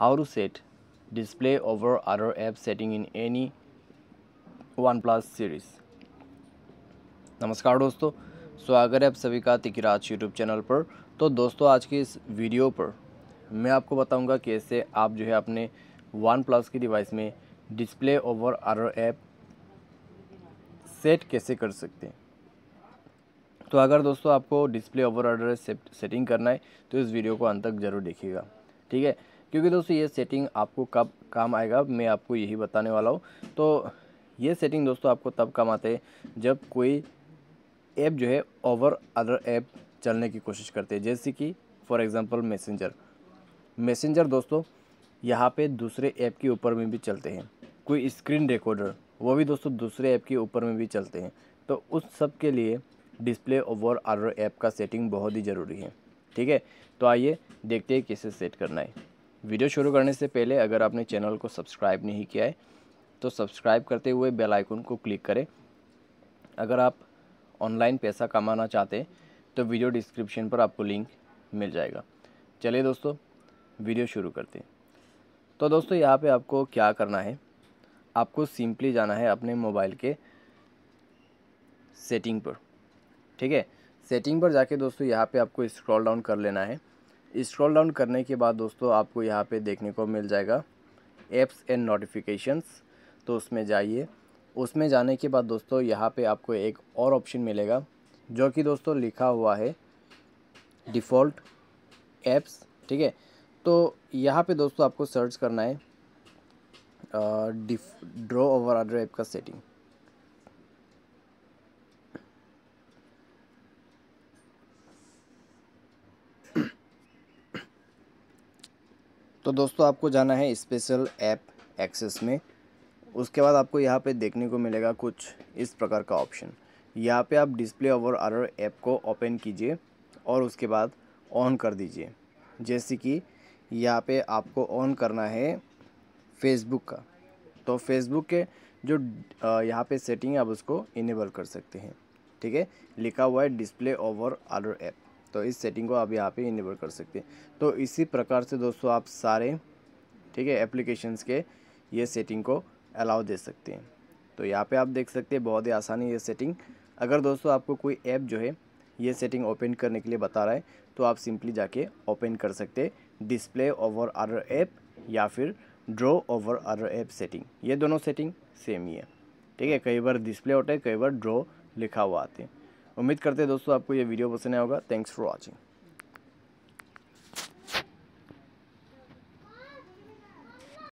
how to set display over other app setting in any OnePlus series नमस्कार दोस्तों स्वागत है आप सभी का तिकराज यूट्यूब चैनल पर तो दोस्तों आज की इस वीडियो पर मैं आपको बताऊंगा कैसे आप जो है अपने वन प्लस की डिवाइस में display over other app set कैसे कर सकते हैं तो अगर दोस्तों आपको डिस्प्ले ओवर अदर सेटिंग करना है तो इस वीडियो को अंत तक ज़रूर देखिएगा ठीक है क्योंकि दोस्तों ये सेटिंग आपको कब काम आएगा मैं आपको यही बताने वाला हूँ तो ये सेटिंग दोस्तों आपको तब काम आते हैं जब कोई ऐप जो है ओवर अदर ऐप चलने की कोशिश करते हैं जैसे कि फॉर एग्ज़ाम्पल मैसेंजर मैसेंजर दोस्तों यहाँ पे दूसरे ऐप के ऊपर में भी चलते हैं कोई स्क्रीन रिकॉर्डर वो भी दोस्तों दूसरे ऐप के ऊपर में भी चलते हैं तो उस सब के लिए डिस्प्ले ओवर अदर ऐप का सेटिंग बहुत ही ज़रूरी है ठीक है तो आइए देखते हैं कैसे सेट करना है वीडियो शुरू करने से पहले अगर आपने चैनल को सब्सक्राइब नहीं किया है तो सब्सक्राइब करते हुए बेल आइकन को क्लिक करें अगर आप ऑनलाइन पैसा कमाना चाहते हैं तो वीडियो डिस्क्रिप्शन पर आपको लिंक मिल जाएगा चलिए दोस्तों वीडियो शुरू करते हैं तो दोस्तों यहाँ पे आपको क्या करना है आपको सिंपली जाना है अपने मोबाइल के सेटिंग पर ठीक है सेटिंग पर जाके दोस्तों यहाँ पे आपको स्क्रॉल डाउन कर लेना है स्क्रॉल डाउन करने के बाद दोस्तों आपको यहाँ पे देखने को मिल जाएगा एप्स एंड नोटिफिकेशंस तो उसमें जाइए उसमें जाने के बाद दोस्तों यहाँ पे आपको एक और ऑप्शन मिलेगा जो कि दोस्तों लिखा हुआ है डिफ़ॉल्ट एप्स ठीक है तो यहाँ पे दोस्तों आपको सर्च करना है ड्रॉ ओवर अदर ऐप का सेटिंग तो दोस्तों आपको जाना है स्पेशल ऐप एक्सेस में उसके बाद आपको यहाँ पे देखने को मिलेगा कुछ इस प्रकार का ऑप्शन यहाँ पे आप डिस्प्ले ओवर आर ऐप को ओपन कीजिए और उसके बाद ऑन कर दीजिए जैसे कि यहाँ पे आपको ऑन करना है फेसबुक का तो फेसबुक के जो यहाँ पे सेटिंग है आप उसको इनेबल कर सकते हैं ठीक है लिखा हुआ है डिस्प्ले ओवर आर ऐप तो इस सेटिंग को आप यहाँ पे इनेबल कर सकते हैं तो इसी प्रकार से दोस्तों आप सारे ठीक है एप्लीकेशंस के ये सेटिंग को अलाउ दे सकते हैं तो यहाँ पे आप देख सकते हैं बहुत ही आसानी ये सेटिंग अगर दोस्तों आपको कोई ऐप जो है ये सेटिंग ओपन करने के लिए बता रहा है तो आप सिंपली जाके ओपन कर सकते डिस्प्ले ओवर अदर ऐप या फिर draw over other app setting ये दोनों सेटिंग सेम ही है ठीक है कई बार डिस्प्ले होता है कई बार ड्रॉ लिखा हुआ आते हैं उम्मीद करते हैं दोस्तों आपको ये वीडियो पसंद आया होगा थैंक्स फॉर वॉचिंग